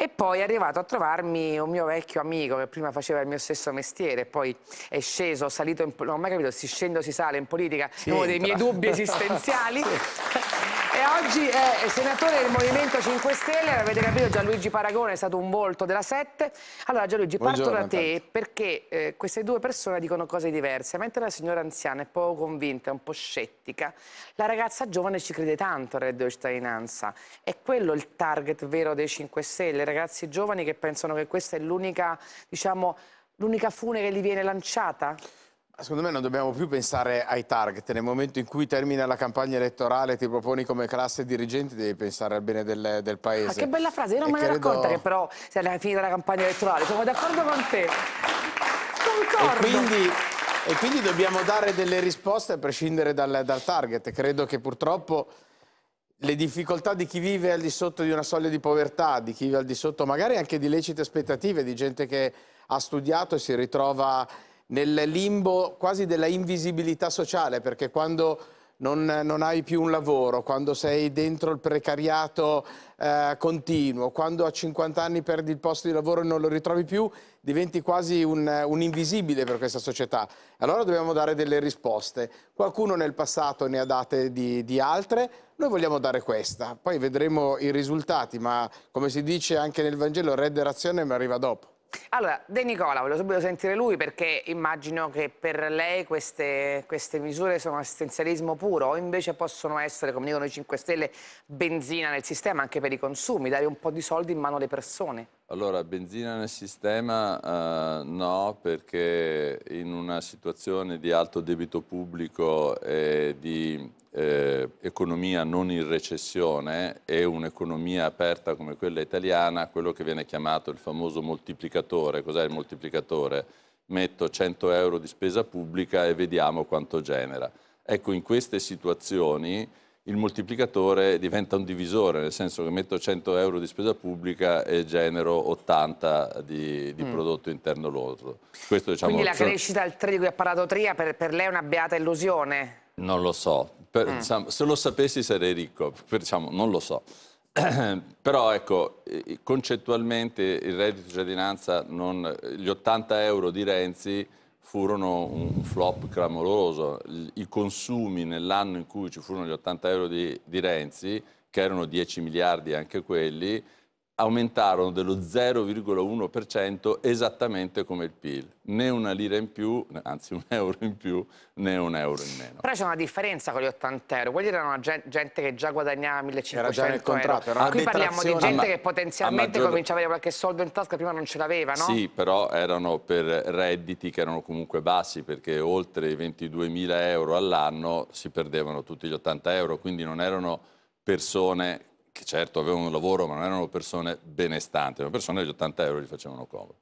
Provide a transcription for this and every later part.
E poi è arrivato a trovarmi un mio vecchio amico che prima faceva il mio stesso mestiere, poi è sceso, salito, in, non ho mai capito, si scende o si sale in politica, è uno dei miei dubbi esistenziali. sì. oggi è senatore del Movimento 5 Stelle, avete capito Gianluigi Paragone è stato un volto della 7. Allora Gianluigi, Buongiorno, parto da te perché eh, queste due persone dicono cose diverse. Mentre la signora anziana è poco convinta, è un po' scettica, la ragazza giovane ci crede tanto al reddito di cittadinanza. È quello il target vero dei 5 Stelle, ragazzi giovani che pensano che questa è l'unica, diciamo, l'unica fune che gli viene lanciata? Secondo me non dobbiamo più pensare ai target, nel momento in cui termina la campagna elettorale e ti proponi come classe dirigente devi pensare al bene del, del paese. Ma ah, che bella frase, io non e me ne credo... accorta che però se è finita la campagna elettorale, sono d'accordo con te. Concordo. E quindi, e quindi dobbiamo dare delle risposte a prescindere dal, dal target, credo che purtroppo le difficoltà di chi vive al di sotto di una soglia di povertà, di chi vive al di sotto magari anche di lecite aspettative, di gente che ha studiato e si ritrova nel limbo quasi della invisibilità sociale, perché quando non, non hai più un lavoro, quando sei dentro il precariato eh, continuo, quando a 50 anni perdi il posto di lavoro e non lo ritrovi più, diventi quasi un, un invisibile per questa società. Allora dobbiamo dare delle risposte. Qualcuno nel passato ne ha date di, di altre, noi vogliamo dare questa. Poi vedremo i risultati, ma come si dice anche nel Vangelo, rederazione mi arriva dopo. Allora, De Nicola, volevo subito sentire lui perché immagino che per lei queste, queste misure sono assistenzialismo puro o invece possono essere, come dicono i 5 Stelle, benzina nel sistema anche per i consumi, dare un po' di soldi in mano alle persone. Allora, benzina nel sistema eh, no, perché in una situazione di alto debito pubblico e di eh, economia non in recessione e un'economia aperta come quella italiana, quello che viene chiamato il famoso moltiplicatore, cos'è il moltiplicatore? Metto 100 euro di spesa pubblica e vediamo quanto genera. Ecco, in queste situazioni il moltiplicatore diventa un divisore, nel senso che metto 100 euro di spesa pubblica e genero 80 di, di mm. prodotto interno lordo. Questo, diciamo, Quindi la cioè... crescita al 3 di cui ha parlato Tria per, per lei è una beata illusione? Non lo so, per, mm. diciamo, se lo sapessi sarei ricco, per, diciamo, non lo so. Però ecco, concettualmente il reddito di cittadinanza, non, gli 80 euro di Renzi furono un flop clamoroso. I consumi nell'anno in cui ci furono gli 80 euro di, di Renzi, che erano 10 miliardi anche quelli, aumentarono dello 0,1% esattamente come il PIL. Né una lira in più, anzi un euro in più, né un euro in meno. Però c'è una differenza con gli 80 euro. Quelli erano gente che già guadagnava 1500 era già nel contratto, euro. Era Qui parliamo di gente che potenzialmente maggior... cominciava a avere qualche soldo in tasca, prima non ce l'aveva, no? Sì, però erano per redditi che erano comunque bassi, perché oltre i 22.000 euro all'anno si perdevano tutti gli 80 euro, quindi non erano persone che certo avevano un lavoro ma non erano persone benestanti, erano persone che gli 80 euro gli facevano comodo.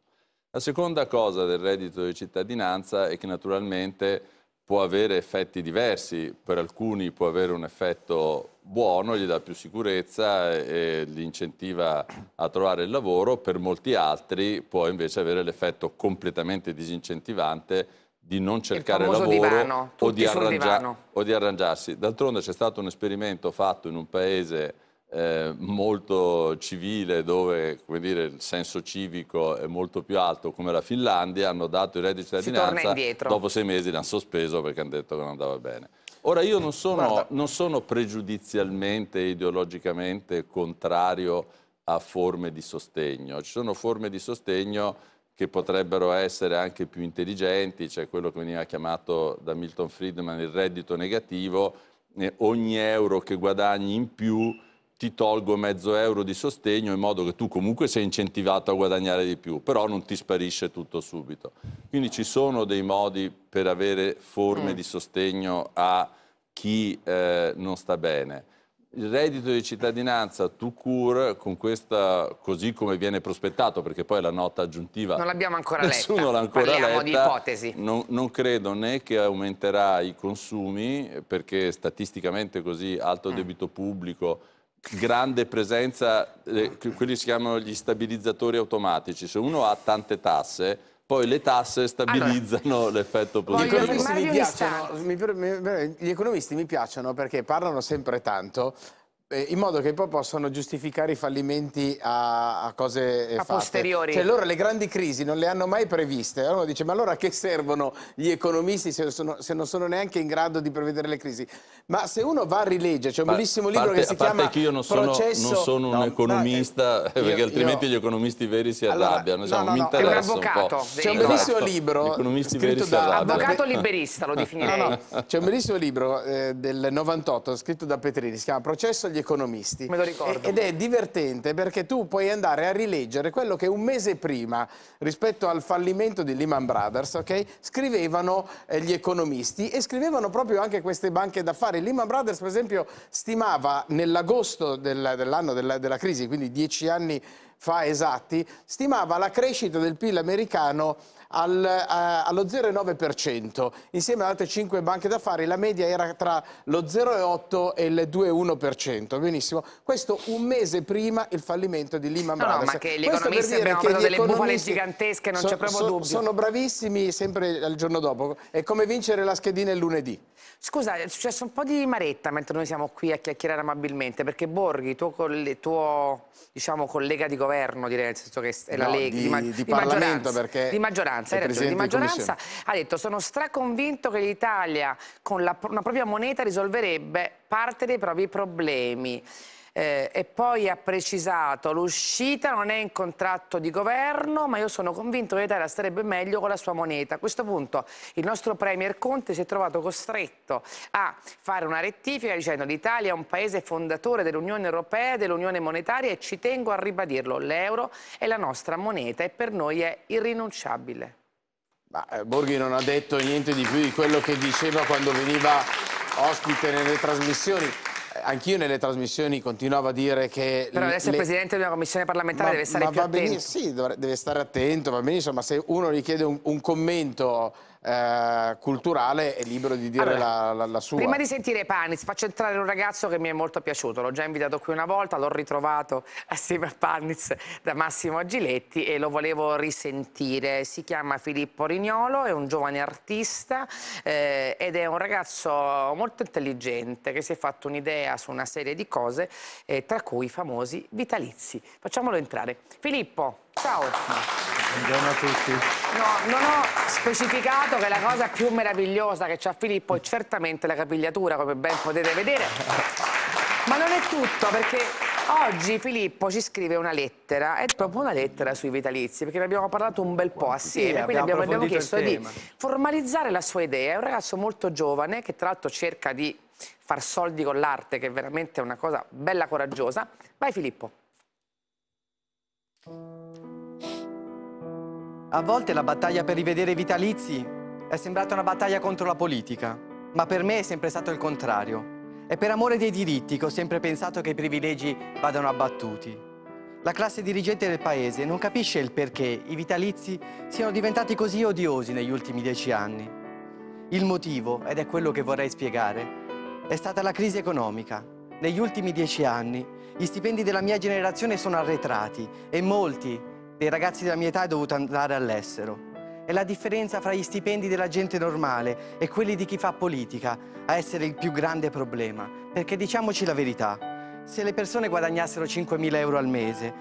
La seconda cosa del reddito di cittadinanza è che naturalmente può avere effetti diversi, per alcuni può avere un effetto buono, gli dà più sicurezza e li incentiva a trovare il lavoro, per molti altri può invece avere l'effetto completamente disincentivante di non cercare lavoro divano, o, di o di arrangiarsi. D'altronde c'è stato un esperimento fatto in un paese eh, molto civile, dove dire, il senso civico è molto più alto, come la Finlandia, hanno dato il reddito di cittadinanza, dopo sei mesi l'hanno sospeso perché hanno detto che non andava bene. Ora io non sono, non sono pregiudizialmente e ideologicamente contrario a forme di sostegno, ci sono forme di sostegno che potrebbero essere anche più intelligenti, c'è cioè quello che veniva chiamato da Milton Friedman il reddito negativo, ogni euro che guadagni in più ti tolgo mezzo euro di sostegno in modo che tu comunque sei incentivato a guadagnare di più, però non ti sparisce tutto subito. Quindi ci sono dei modi per avere forme mm. di sostegno a chi eh, non sta bene. Il reddito di cittadinanza tu cure, con questa, così come viene prospettato, perché poi la nota aggiuntiva... Non l'abbiamo ancora letta, nessuno l'ha ancora parliamo letta, di ipotesi. Non, non, credo né che aumenterà i consumi, perché statisticamente così alto mm. debito pubblico grande presenza, eh, quelli si chiamano gli stabilizzatori automatici, se uno ha tante tasse, poi le tasse ah, stabilizzano allora, l'effetto positivo. Gli economisti mi piacciono, mi, mi, gli economisti mi piacciono perché parlano sempre tanto, eh, in modo che poi possano giustificare i fallimenti a, a cose eh, a fatte. posteriori. Cioè loro le grandi crisi non le hanno mai previste. Allora uno dice ma allora a che servono gli economisti se, sono, se, non sono neanche in grado di prevedere le crisi? Ma se uno va a rileggere, c'è un ma bellissimo libro che si chiama A parte chiama che io non sono, processo... non sono un no, economista, no, eh, perché io, altrimenti io... gli economisti veri si arrabbiano. Allora, no, no, no, è un avvocato. C'è un bellissimo libro scritto da... Avvocato liberista lo definirei. C'è un bellissimo libro eh, del 98 scritto da Petrini, si chiama Processo agli degli economisti. Me lo ricordo. Ed è divertente perché tu puoi andare a rileggere quello che un mese prima, rispetto al fallimento di Lehman Brothers, okay, scrivevano eh, gli economisti e scrivevano proprio anche queste banche d'affari. Lehman Brothers, per esempio, stimava nell'agosto dell'anno della, della crisi, quindi dieci anni fa esatti, stimava la crescita del PIL americano al, eh, allo 0,9%. Insieme ad altre 5 banche d'affari la media era tra lo 0,8 e il 2,1%. Benissimo. Questo un mese prima il fallimento di Lehman Brothers. No, no ma che gli Questo economisti abbiamo fatto delle bufale gigantesche, non so, c'è proprio so, dubbio. Sono bravissimi sempre il giorno dopo. È come vincere la schedina il lunedì. Scusa, eh, è cioè, successo un po' di maretta mentre noi siamo qui a chiacchierare amabilmente, perché Borghi, tuo, coll tuo diciamo, collega di governo, direi, nel senso che è la no, Lega, di, di, di, di maggioranza, perché... di maggioranza maggioranza, ragione, di maggioranza ha detto sono straconvinto che l'Italia con la, una propria moneta risolverebbe parte dei propri problemi eh, e poi ha precisato l'uscita non è in contratto di governo ma io sono convinto che l'Italia starebbe meglio con la sua moneta. A questo punto il nostro Premier Conte si è trovato costretto a fare una rettifica dicendo l'Italia è un paese fondatore dell'Unione Europea, dell'Unione Monetaria e ci tengo a ribadirlo, l'euro è la nostra moneta e per noi è irrinunciabile. Ma, eh, Borghi non ha detto niente di più di quello che diceva quando veniva ospite nelle trasmissioni anch'io nelle trasmissioni continuavo a dire che... Però adesso le... il Presidente di una commissione parlamentare ma, deve stare più attento. Benissimo, sì, deve stare attento, va benissimo, ma se uno gli chiede un, un commento eh, culturale è libero di dire allora, la, la, la, sua. Prima di sentire Panis, faccio entrare un ragazzo che mi è molto piaciuto, l'ho già invitato qui una volta, l'ho ritrovato assieme a Panis da Massimo Agiletti e lo volevo risentire. Si chiama Filippo Rignolo, è un giovane artista eh, ed è un ragazzo molto intelligente che si è fatto un'idea su una serie di cose, eh, tra cui i famosi vitalizi. Facciamolo entrare. Filippo, ciao. Buongiorno a tutti. No, non ho specificato che la cosa più meravigliosa che c'ha Filippo è certamente la capigliatura, come ben potete vedere. Ma non è tutto, perché oggi Filippo ci scrive una lettera, è proprio una lettera sui vitalizi, perché ne abbiamo parlato un bel po' assieme, sì, quindi abbiamo, abbiamo chiesto di formalizzare la sua idea. È un ragazzo molto giovane che tra l'altro cerca di far soldi con l'arte, che è veramente una cosa bella coraggiosa. Vai Filippo. A volte la battaglia per rivedere i vitalizi è sembrata una battaglia contro la politica, ma per me è sempre stato il contrario. È per amore dei diritti che ho sempre pensato che i privilegi vadano abbattuti. La classe dirigente del paese non capisce il perché i vitalizi siano diventati così odiosi negli ultimi dieci anni. Il motivo, ed è quello che vorrei spiegare, è stata la crisi economica. Negli ultimi dieci anni gli stipendi della mia generazione sono arretrati e molti, dei ragazzi della mia età è dovuto andare all'estero. È la differenza fra gli stipendi della gente normale e quelli di chi fa politica a essere il più grande problema. Perché diciamoci la verità, se le persone guadagnassero 5.000 euro al mese,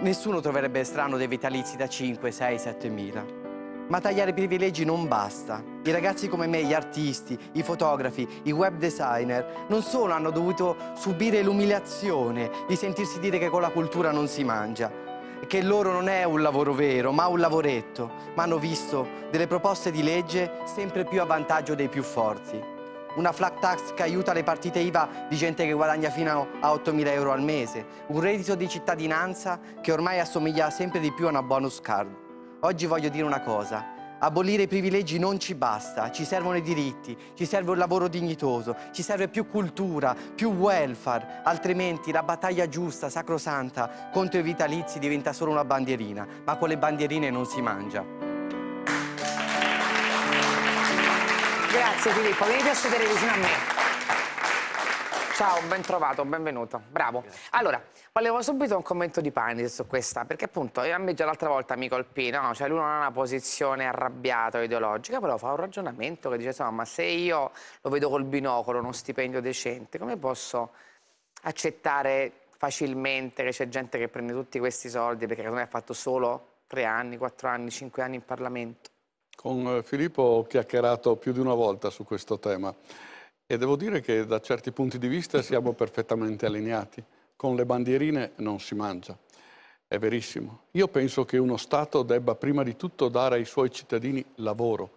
nessuno troverebbe strano dei vitalizi da 5, 6, 7.000. Ma tagliare i privilegi non basta. I ragazzi come me, gli artisti, i fotografi, i web designer, non solo hanno dovuto subire l'umiliazione di sentirsi dire che con la cultura non si mangia, che loro non è un lavoro vero, ma un lavoretto, ma hanno visto delle proposte di legge sempre più a vantaggio dei più forti. Una flat tax che aiuta le partite IVA di gente che guadagna fino a 8.000 euro al mese, un reddito di cittadinanza che ormai assomiglia sempre di più a una bonus card. Oggi voglio dire una cosa, Abolire i privilegi non ci basta, ci servono i diritti, ci serve un lavoro dignitoso, ci serve più cultura, più welfare, altrimenti la battaglia giusta, sacrosanta, contro i vitalizi diventa solo una bandierina, ma con le bandierine non si mangia. Grazie Filippo, vieni a sedere vicino a me. Ciao, ben trovato, benvenuto. Bravo. Allora, volevo subito un commento di Pani su questa, perché appunto eh, a me già l'altra volta mi colpì, no? Cioè lui non ha una posizione arrabbiata o ideologica, però fa un ragionamento che dice, insomma, ma se io lo vedo col binocolo, uno stipendio decente, come posso accettare facilmente che c'è gente che prende tutti questi soldi perché non ha fatto solo tre anni, quattro anni, cinque anni in Parlamento? Con eh, Filippo ho chiacchierato più di una volta su questo tema e devo dire che da certi punti di vista siamo perfettamente allineati. Con le bandierine non si mangia, è verissimo. Io penso che uno Stato debba prima di tutto dare ai suoi cittadini lavoro,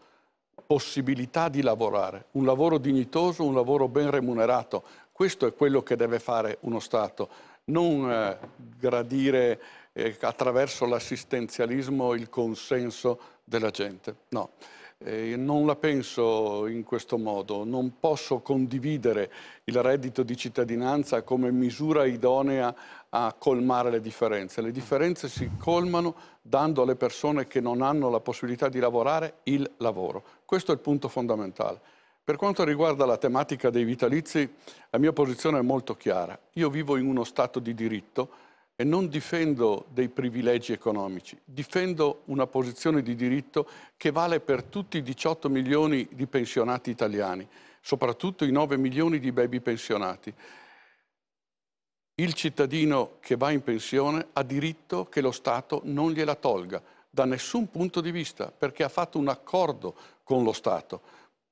possibilità di lavorare, un lavoro dignitoso, un lavoro ben remunerato. Questo è quello che deve fare uno Stato, non eh, gradire eh, attraverso l'assistenzialismo il consenso della gente. No. Eh, non la penso in questo modo, non posso condividere il reddito di cittadinanza come misura idonea a colmare le differenze. Le differenze si colmano dando alle persone che non hanno la possibilità di lavorare il lavoro. Questo è il punto fondamentale. Per quanto riguarda la tematica dei vitalizi, la mia posizione è molto chiara. Io vivo in uno Stato di diritto e non difendo dei privilegi economici, difendo una posizione di diritto che vale per tutti i 18 milioni di pensionati italiani, soprattutto i 9 milioni di baby pensionati. Il cittadino che va in pensione ha diritto che lo Stato non gliela tolga da nessun punto di vista, perché ha fatto un accordo con lo Stato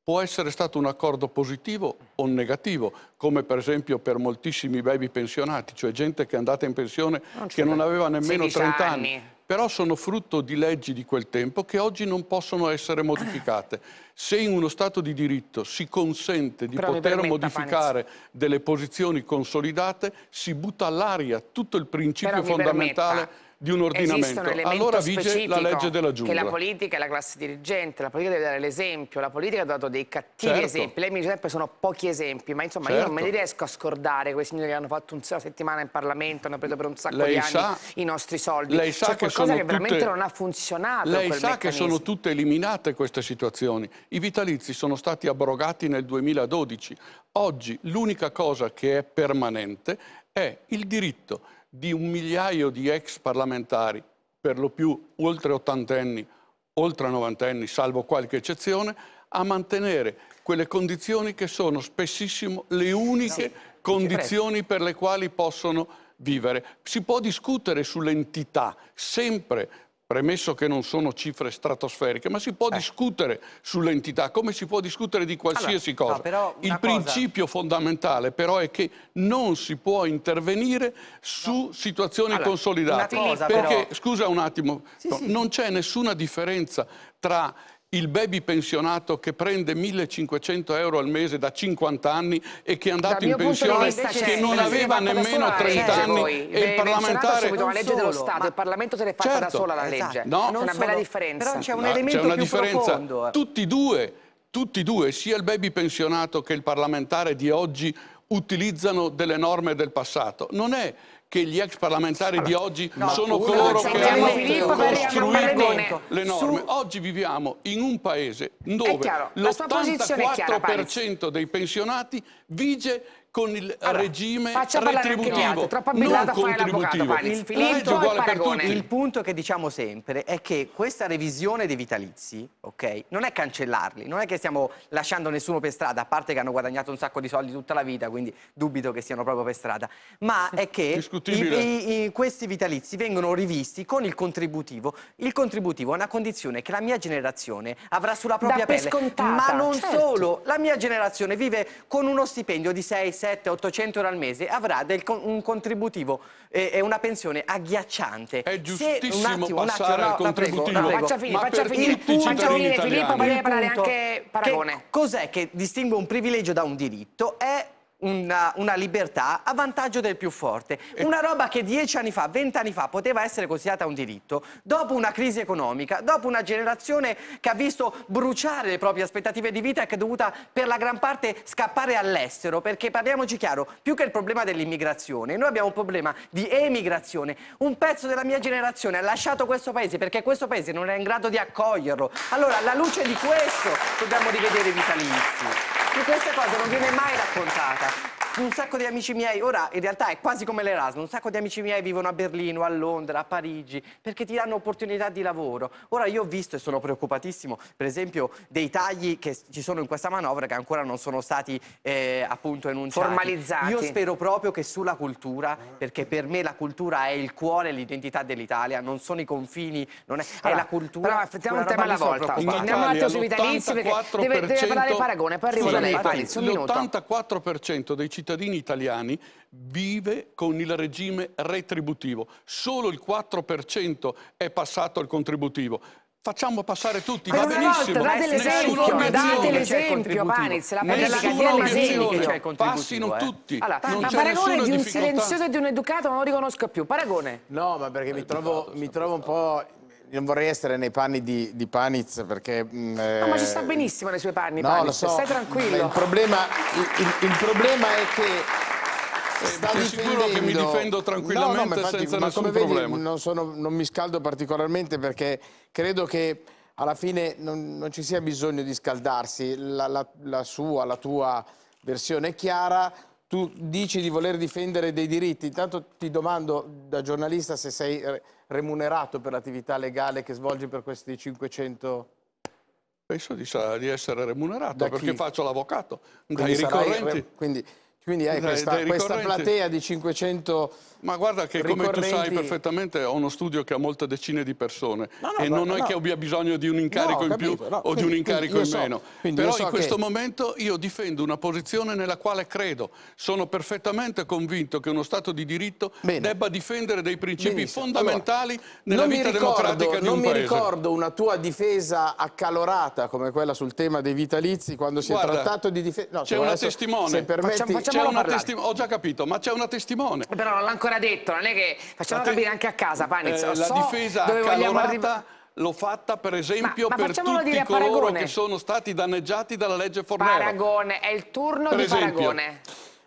può essere stato un accordo positivo o negativo, come per esempio per moltissimi baby pensionati, cioè gente che è andata in pensione non che non aveva nemmeno 30 anni. anni. Però sono frutto di leggi di quel tempo che oggi non possono essere modificate. Se in uno Stato di diritto si consente di Però poter modificare Panizzi. delle posizioni consolidate, si butta all'aria tutto il principio Però fondamentale di un ordinamento. Allora vige la legge della giungla. Che la politica è la classe dirigente, la politica deve dare l'esempio, la politica ha dato dei cattivi certo. esempi. Lei mi dice sempre sono pochi esempi, ma insomma certo. io non me li certo. riesco a scordare quei signori che hanno fatto un una settimana in Parlamento, hanno preso per un sacco lei di sa, anni i nostri soldi. Lei sa C'è che qualcosa che, tutte, veramente non ha funzionato. Lei sa meccanismo. che sono tutte eliminate queste situazioni. I vitalizi sono stati abrogati nel 2012. Oggi l'unica cosa che è permanente è il diritto di un migliaio di ex parlamentari, per lo più oltre ottantenni, oltre novantenni, salvo qualche eccezione, a mantenere quelle condizioni che sono spessissimo le uniche no, condizioni per le quali possono vivere. Si può discutere sull'entità sempre premesso che non sono cifre stratosferiche, ma si può eh. discutere sull'entità, come si può discutere di qualsiasi allora, cosa. No, Il cosa... principio fondamentale però è che non si può intervenire su no. situazioni allora, consolidate. Cosa, perché, però... scusa un attimo, sì, no, sì. non c'è nessuna differenza tra il baby pensionato che prende 1500 euro al mese da 50 anni e che è andato in pensione che cioè, non aveva nemmeno 30 cioè, anni e il parlamentare subito una legge dello Stato, il Parlamento se l'è fatta certo, da sola la legge. Esatto. No, non c'è una solo, bella differenza. Però c'è un elemento c'è una differenza. Profondo. Tutti e due, tutti e due, sia il baby pensionato che il parlamentare di oggi utilizzano delle norme del passato. Non è che gli ex parlamentari di oggi no, sono coloro che hanno Filippo, costruito le norme. Su... Oggi viviamo in un paese dove l'84% dei pensionati vige con il allora, regime retributivo, non contributivo. Il, il, il, punto che diciamo sempre è che questa revisione dei vitalizi, ok, non è cancellarli, non è che stiamo lasciando nessuno per strada, a parte che hanno guadagnato un sacco di soldi tutta la vita, quindi dubito che siano proprio per strada, ma è che i, i, i, questi vitalizi vengono rivisti con il contributivo. Il contributivo è una condizione che la mia generazione avrà sulla propria da pelle, ma non certo. solo, la mia generazione vive con uno stipendio di 6 700-800 euro al mese avrà del, un contributivo e eh, una pensione agghiacciante. È giustissimo Se, un attimo, passare un attimo, no, al contributivo. Prego, no, Faccia finire, faccia finire, faccia finire Filippo, poi deve parlare anche Paragone. Cos'è che distingue un privilegio da un diritto? È una, una, libertà a vantaggio del più forte. Una roba che dieci anni fa, vent'anni fa poteva essere considerata un diritto, dopo una crisi economica, dopo una generazione che ha visto bruciare le proprie aspettative di vita e che è dovuta per la gran parte scappare all'estero, perché parliamoci chiaro, più che il problema dell'immigrazione, noi abbiamo un problema di emigrazione. Un pezzo della mia generazione ha lasciato questo paese perché questo paese non è in grado di accoglierlo. Allora, alla luce di questo dobbiamo rivedere i vitalizi di queste cose non viene mai raccontata un sacco di amici miei, ora in realtà è quasi come l'Erasmus, un sacco di amici miei vivono a Berlino, a Londra, a Parigi, perché ti danno opportunità di lavoro. Ora io ho visto e sono preoccupatissimo, per esempio, dei tagli che ci sono in questa manovra che ancora non sono stati eh, appunto enunciati. Formalizzati. Io spero proprio che sulla cultura, perché per me la cultura è il cuore l'identità dell'Italia, non sono i confini, non è, allora, è la cultura. Però affettiamo un tema alla volta. Andiamo un attimo sui vitalizi perché deve, deve parlare Paragone, poi arrivo sì, da lei. L'84% dei cittadini cittadini italiani vive con il regime retributivo. Solo il 4% è passato al contributivo. Facciamo passare tutti, per va benissimo. Volta, date l'esempio, date l'esempio, Paniz, la politica Passino eh. tutti. Allora, ma paragone di un difficoltà. silenzioso e di un educato non lo riconosco più. Paragone. No, ma perché mi trovo, mi trovo un po' non vorrei essere nei panni di, di Paniz perché... Mh, mm, no, ma ci sta eh, benissimo nei suoi panni, no, Paniz, lo so, stai tranquillo. Il problema, il, il, problema è che eh, sta Ti assicuro che mi difendo tranquillamente no, no, infatti, senza nessun problema. Vedi, non, sono, non, mi scaldo particolarmente perché credo che alla fine non, non ci sia bisogno di scaldarsi. La, la, la, sua, la tua versione è chiara, tu dici di voler difendere dei diritti, intanto ti domando da giornalista se sei remunerato per l'attività legale che svolgi per questi 500... Penso di, di essere remunerato perché faccio l'avvocato, dai ricorrenti. Sarai, quindi quindi hai eh, questa, questa, platea di 500 Ma guarda che come tu sai perfettamente ho uno studio che ha molte decine di persone no, no, e no, non è che abbia bisogno di un incarico in più o quindi, di un incarico in so, meno. Però so in questo che... momento io difendo una posizione nella quale credo. Sono perfettamente convinto che uno Stato di diritto Bene. debba difendere dei principi Benissimo. fondamentali allora, nella vita ricordo, democratica di un paese. Non mi ricordo una tua difesa accalorata come quella sul tema dei vitalizi quando si guarda, è trattato di difendere... No, c'è una testimone. Se permetti, facciamo, facciamo lasciamolo parlare. Testi- ho già capito, ma c'è una testimone. Però non l'ha ancora detto, non è che facciamo te- capire anche a casa, Panizzo. Eh, la so difesa dove l'ho fatta per esempio ma, ma per tutti coloro che sono stati danneggiati dalla legge Fornero. Paragone, è il turno per di esempio. Paragone.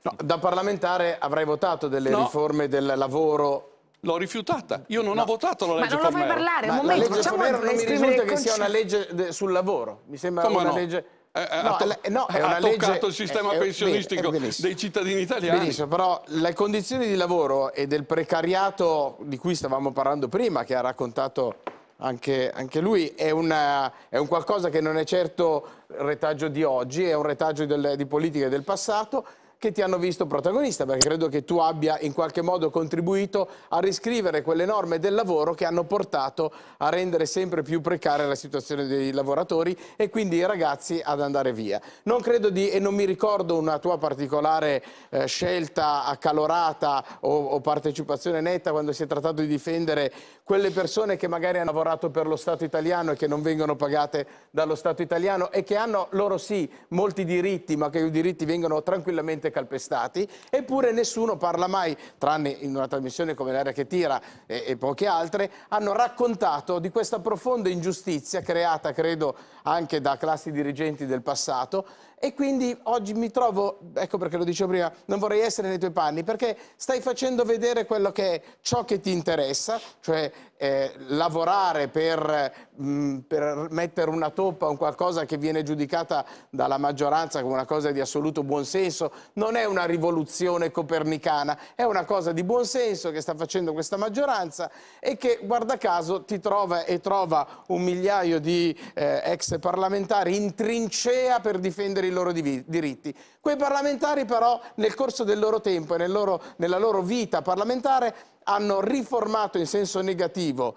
No, da parlamentare avrei votato delle no. riforme del lavoro L'ho rifiutata, io non no. ho votato la legge Fornero. Ma non lo fai parlare, ma momento, facciamo esprimere... Ma non mi risulta che concetto. sia una legge sul lavoro, mi sembra Come una no? legge ha, eh, no, eh, no, ha eh, toccato il sistema è, pensionistico è dei cittadini italiani. Benissimo, però le condizioni di lavoro e del precariato di cui stavamo parlando prima, che ha raccontato anche, anche lui, è, una, è, un qualcosa che non è certo retaggio di oggi, è un retaggio del, di politiche del passato che ti hanno visto protagonista, perché credo che tu abbia in qualche modo contribuito a riscrivere quelle norme del lavoro che hanno portato a rendere sempre più precaria la situazione dei lavoratori e quindi i ragazzi ad andare via. Non credo di, e non mi ricordo una tua particolare eh, scelta accalorata o, o partecipazione netta quando si è trattato di difendere quelle persone che magari hanno lavorato per lo Stato italiano e che non vengono pagate dallo Stato italiano e che hanno, loro sì, molti diritti, ma che i diritti vengono tranquillamente veramente calpestati, eppure nessuno parla mai, tranne in una trasmissione come l'area che tira e, e poche altre, hanno raccontato di questa profonda ingiustizia creata, credo, anche da classi dirigenti del passato e quindi oggi mi trovo, ecco perché lo dicevo prima, non vorrei essere nei tuoi panni, perché stai facendo vedere quello che è ciò che ti interessa, cioè eh, lavorare per, mh, mm, per, mettere una toppa a un qualcosa che viene giudicata dalla maggioranza come una cosa di assoluto buonsenso, non è una rivoluzione copernicana, è una cosa di buon senso che sta facendo questa maggioranza e che, guarda caso, ti trova e trova un migliaio di eh, ex parlamentari in trincea per difendere i loro diritti. Quei parlamentari però nel corso del loro tempo e nel loro, nella loro vita parlamentare hanno riformato in senso negativo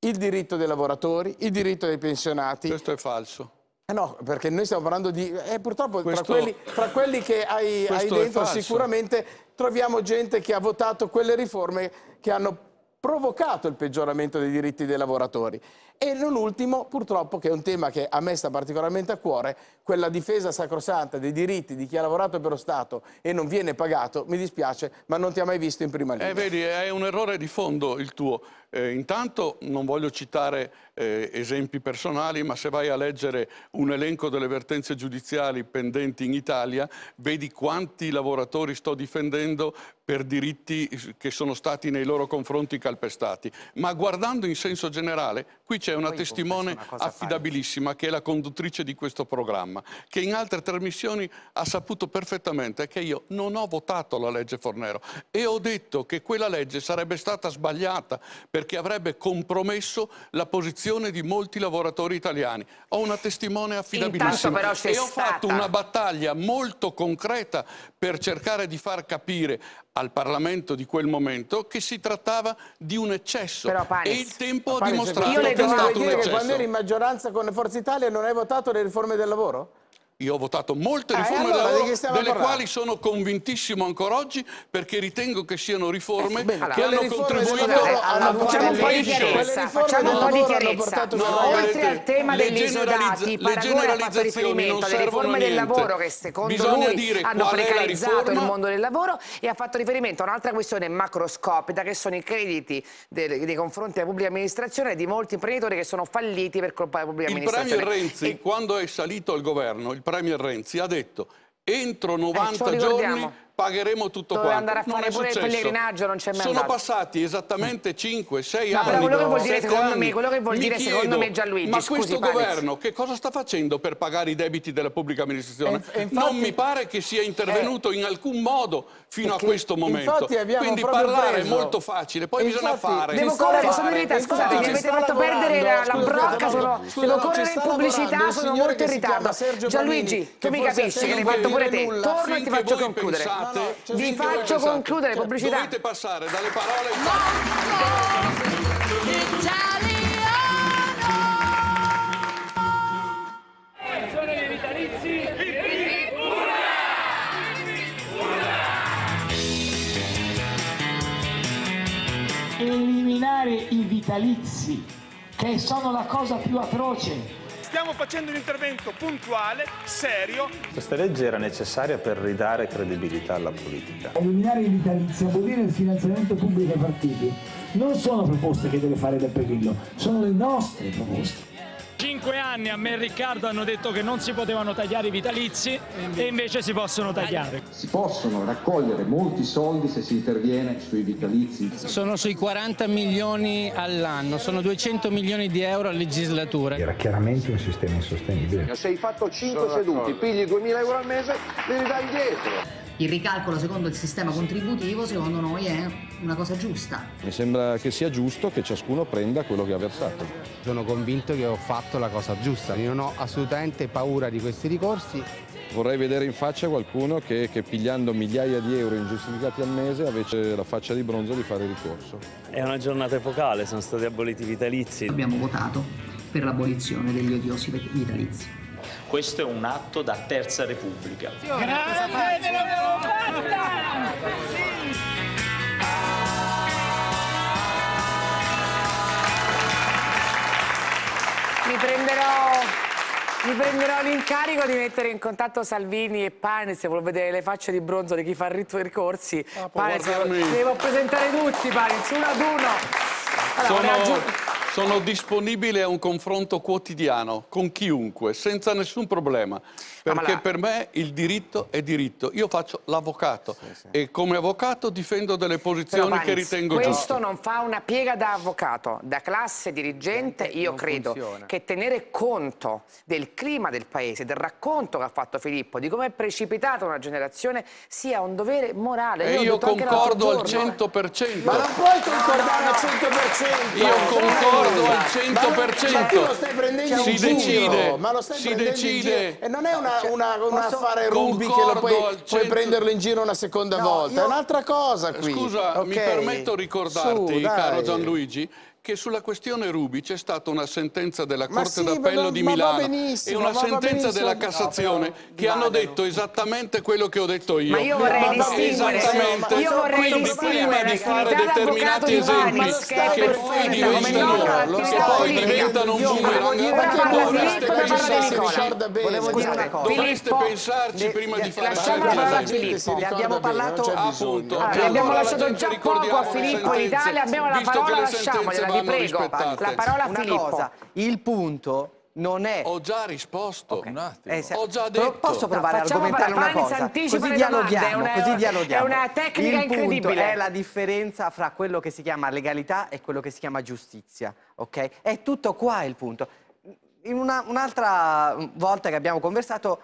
il diritto dei lavoratori, il diritto dei pensionati. Questo è falso. Eh no, perché noi stiamo parlando di... Eh, purtroppo questo, tra, quelli, tra, quelli, che hai, hai dentro sicuramente troviamo gente che ha votato quelle riforme che hanno provocato il peggioramento dei diritti dei lavoratori. E non ultimo, purtroppo, che è un tema che a me sta particolarmente a cuore, quella difesa sacrosanta dei diritti di chi ha lavorato per lo Stato e non viene pagato, mi dispiace, ma non ti ha mai visto in prima eh, linea. Eh, vedi, è un errore di fondo il tuo. Eh, intanto non voglio citare eh, esempi personali, ma se vai a leggere un elenco delle vertenze giudiziali pendenti in Italia, vedi quanti lavoratori sto difendendo per diritti che sono stati nei loro confronti calpestati calpestati, ma guardando in senso generale, qui c'è una Voi testimone una affidabilissima fai. che è la conduttrice di questo programma, che in altre trasmissioni ha saputo perfettamente che io non ho votato la legge Fornero e ho detto che quella legge sarebbe stata sbagliata perché avrebbe compromesso la posizione di molti lavoratori italiani. Ho una testimone affidabilissima e stata. ho fatto una battaglia molto concreta per cercare di far capire al Parlamento di quel momento che si trattava di di un eccesso. Però, Panis, e il tempo ha dimostrato che è stato un eccesso. dire che quando eri in maggioranza con Forza Italia non hai votato le riforme del lavoro? Io ho votato molte ah, riforme eh, allora, delle quali sono convintissimo ancora oggi perché ritengo che siano riforme eh, beh, allora, che hanno contribuito a facciamo un po' di facciamo un po' di chiarezza. No, oltre al tema degli isodati, Paragone ha fatto riferimento alle riforme del lavoro che secondo Bisogna lui hanno precarizzato il mondo del lavoro e ha fatto riferimento a un'altra questione macroscopica che sono i crediti dei, confronti della pubblica amministrazione e di molti imprenditori che sono falliti per colpa della pubblica amministrazione. Il premio Renzi, quando è salito al governo, il Premier Renzi ha detto entro 90 eh, giorni pagheremo tutto Dove quanto. andare a fare pure il pellegrinaggio, non c'è mai Sono andato. passati esattamente 5-6 no, anni. quello che vuol dire, secondo me, vuol dire secondo me Gianluigi, ma questo Palizzi. governo che cosa sta facendo per pagare i debiti della pubblica amministrazione? E, e infatti, non mi pare che sia intervenuto eh, in alcun modo fino a questo momento. Quindi parlare preso. è molto facile, poi infatti, bisogna fare. Devo correre, sono in ritardo, scusate, mi avete fatto perdere la, brocca, sono, devo correre in pubblicità, sono molto in ritardo. Gianluigi, tu mi capisci che ne hai fatto pure te, torno e ti faccio concludere scusate, esatto. no, no, cioè, vi faccio esatto. concludere la cioè, pubblicità. Dovete passare dalle parole... Marco Italiano! Canzone dei vitalizi... Eliminare i vitalizi, che sono la cosa più atroce stiamo facendo un intervento puntuale, serio. Questa legge era necessaria per ridare credibilità alla politica. Eliminare i vitalizi, abolire il finanziamento pubblico ai partiti, non sono proposte che deve fare Beppe Grillo, sono le nostre proposte cinque anni a me e Riccardo hanno detto che non si potevano tagliare i vitalizi e invece si possono tagliare. Si possono raccogliere molti soldi se si interviene sui vitalizi. Sono sui 40 milioni all'anno, sono 200 milioni di euro a legislatura. Era chiaramente un sistema insostenibile. Se hai fatto cinque seduti, pigli 2000 euro al mese, li ridai indietro il ricalcolo secondo il sistema contributivo secondo noi è una cosa giusta. Mi sembra che sia giusto che ciascuno prenda quello che ha versato. Sono convinto che ho fatto la cosa giusta, Io non ho assolutamente paura di questi ricorsi. Vorrei vedere in faccia qualcuno che, che pigliando migliaia di euro ingiustificati al mese avesse la faccia di bronzo di fare ricorso. È una giornata epocale, sono stati aboliti i vitalizi. Abbiamo votato per l'abolizione degli odiosi vitalizi. Questo è un atto da Terza Repubblica. Grande l'abbiamo fatta! Mi prenderò mi prenderò l'incarico di mettere in contatto Salvini e Pane se vuol vedere le facce di bronzo di chi fa i ricorsi. Ah, Pane, devo presentare tutti, Pane, su uno ad uno. Allora, Sono... Sono disponibile a un confronto quotidiano con chiunque, senza nessun problema, ah, perché la... per me il diritto è diritto. Io faccio l'avvocato sì, sì. e come avvocato difendo delle posizioni Però, che Vanzi, ritengo questo giuste. Questo non fa una piega da avvocato, da classe dirigente io credo funziona. che tenere conto del clima del paese, del racconto che ha fatto Filippo, di come è precipitata una generazione, sia un dovere morale. E io, io concordo al 100%. Eh. Ma non puoi concordare al 100%. Io concordo d'accordo al 100%. Ma, lo stai prendendo si decide, ma lo stai si decide. E non è una, cioè, una, un affare Rubi che lo puoi, puoi prenderlo in giro una seconda volta, è un'altra cosa qui. Scusa, mi permetto di ricordarti, caro Gianluigi, che sulla questione Rubi c'è stata una sentenza della Corte sì, d'Appello di Milano e una sentenza della Cassazione no, che hanno detto esattamente quello che ho detto io. Ma io vorrei distinguere, esattamente, io vorrei quindi prima di fare determinati esempi Vanni, che, poi diventano, no, che poi diventano un boomerang, dovreste pensarci, dovreste pensarci prima di fare certi esempi. Abbiamo parlato, appunto, abbiamo lasciato già poco a Filippo l'Italia, abbiamo la parola, lasciamogliela vi prego, la parola a Una Filippo. cosa, il punto non è... Ho già risposto, okay. un attimo. Eh, se... Ho già detto. Però posso provare no, a argomentare una cosa? Così dialoghiamo, una, così dialoghiamo, È una tecnica Il incredibile. è la differenza fra quello che si chiama legalità e quello che si chiama giustizia, ok? È tutto qua il punto. In un'altra un volta che abbiamo conversato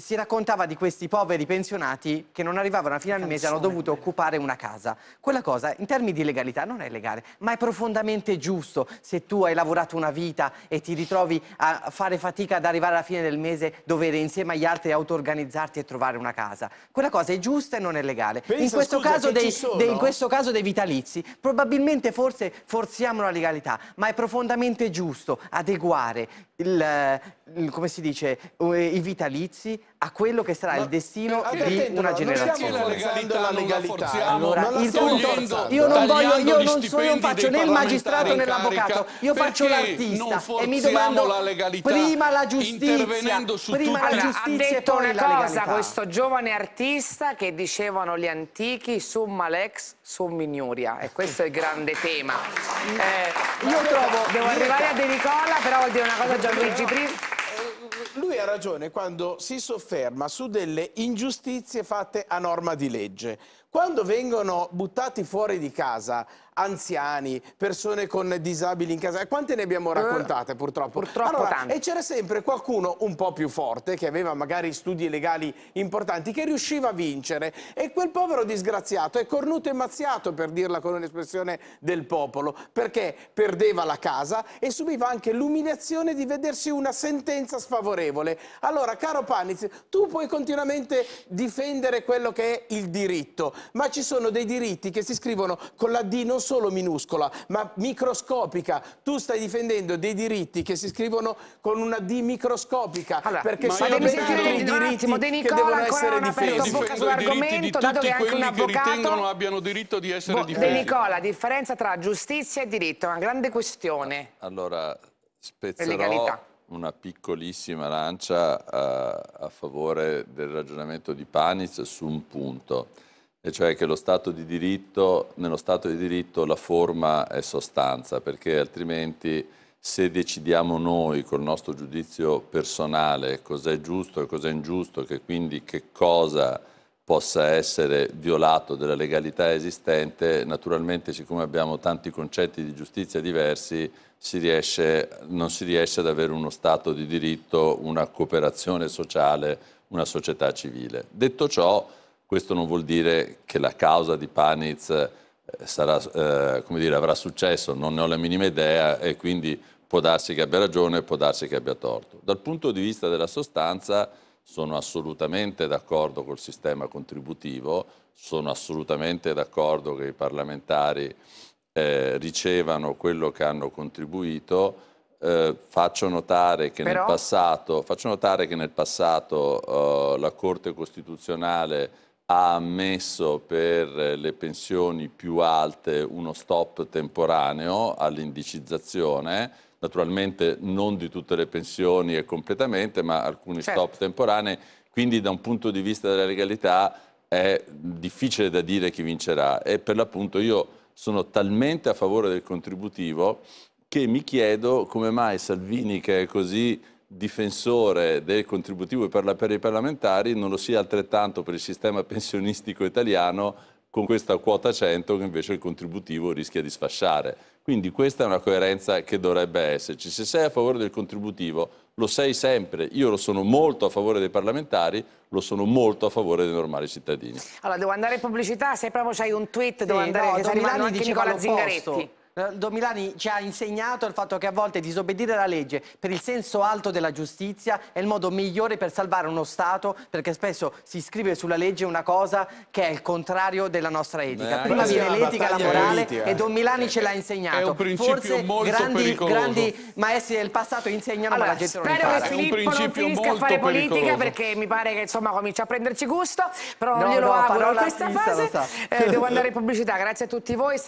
si raccontava di questi poveri pensionati che non arrivavano a fine del mese e hanno dovuto occupare una casa. Quella cosa, in termini di legalità, non è legale, ma è profondamente giusto se tu hai lavorato una vita e ti ritrovi a fare fatica ad arrivare alla fine del mese, dovere insieme agli altri auto-organizzarti e trovare una casa. Quella cosa è giusta e non è legale. Pensa, in, questo scusa, dei, dei, in, questo caso dei, vitalizi, probabilmente forse forziamo la legalità, ma è profondamente giusto adeguare il, il, come si dice, eh, i vitalizi a quello che sarà il destino eh, di attento, una generazione. La legalità, la legalità. Allora, non il punto, io non voglio, io non, so, io faccio né il magistrato né l'avvocato, io faccio l'artista e mi domando la legalità, prima la giustizia, prima la allora, ha detto una cosa legalità. questo giovane artista che dicevano gli antichi summa lex sum ignoria e questo è il grande tema. Eh, io trovo devo arrivare a De Nicola, però vuol dire una cosa a Gianluigi prima lui ha ragione quando si sofferma su delle ingiustizie fatte a norma di legge quando vengono buttati fuori di casa anziani, persone con disabili in casa, quante ne abbiamo eh, raccontate purtroppo? Purtroppo allora, tante. E c'era sempre qualcuno un po' più forte, che aveva magari studi legali importanti, che riusciva a vincere e quel povero disgraziato è cornuto e mazziato, per dirla con un'espressione del popolo, perché perdeva la casa e subiva anche l'umiliazione di vedersi una sentenza sfavorevole. Allora, caro Panizzi, tu puoi continuamente difendere quello che è il diritto, ma ci sono dei diritti che si scrivono con la D non solo minuscola, ma microscopica. Tu stai difendendo dei diritti che si scrivono con una D microscopica, allora, perché sono dei altri diritti attimo, De Nicola, che devono essere difesi. bocca sull'argomento, dato che anche un che ritengono abbiano diritto di essere Bo difesi. De Nicola, differenza tra giustizia e diritto è una grande questione. Allora, spezzerò una piccolissima lancia a, eh, a favore del ragionamento di Paniz su un punto e cioè che lo stato di diritto, nello Stato di diritto la forma è sostanza, perché altrimenti se decidiamo noi col nostro giudizio personale cos'è giusto e cos'è ingiusto, che quindi che cosa possa essere violato della legalità esistente, naturalmente siccome abbiamo tanti concetti di giustizia diversi, si riesce, non si riesce ad avere uno Stato di diritto, una cooperazione sociale, una società civile. Detto ciò, questo non vuol dire che la causa di Paniz eh, sarà, eh, dire, avrà successo, non ne ho la minima idea e quindi può darsi che abbia ragione, può darsi che abbia torto. Dal punto di vista della sostanza sono assolutamente d'accordo col sistema contributivo, sono assolutamente d'accordo che i parlamentari eh, ricevano quello che hanno contribuito. Eh, faccio, notare Però... passato, notare che nel passato, eh, la Corte Costituzionale ha messo per le pensioni più alte uno stop temporaneo all'indicizzazione, naturalmente non di tutte le pensioni e completamente, ma alcuni certo. stop temporanei, quindi da un punto di vista della legalità è difficile da dire chi vincerà e per l'appunto io sono talmente a favore del contributivo che mi chiedo come mai Salvini che è così difensore del contributivo per, la, per i parlamentari non lo sia altrettanto per il sistema pensionistico italiano con questa quota 100 che invece il contributivo rischia di sfasciare. Quindi questa è una coerenza che dovrebbe esserci. Se sei a favore del contributivo, lo sei sempre. Io lo sono molto a favore dei parlamentari, lo sono molto a favore dei normali cittadini. Allora, devo andare in pubblicità, se proprio c'hai un tweet, devo sì, andare no, a Domilano anche Nicola Zingaretti. Posto. Aldo eh, Milani ci ha insegnato il fatto che a volte disobbedire alla legge per il senso alto della giustizia è il modo migliore per salvare uno Stato perché spesso si scrive sulla legge una cosa che è il contrario della nostra etica. Beh, Prima viene l'etica, la morale e Don Milani eh. ce l'ha insegnato. È un principio Forse molto grandi, pericoloso. grandi maestri del passato insegnano allora, la gente Spero che Filippo non finisca a fare politica perché mi pare che insomma comincia a prenderci gusto, però no, glielo no, auguro in questa fase. Eh, devo andare in pubblicità, grazie a tutti voi.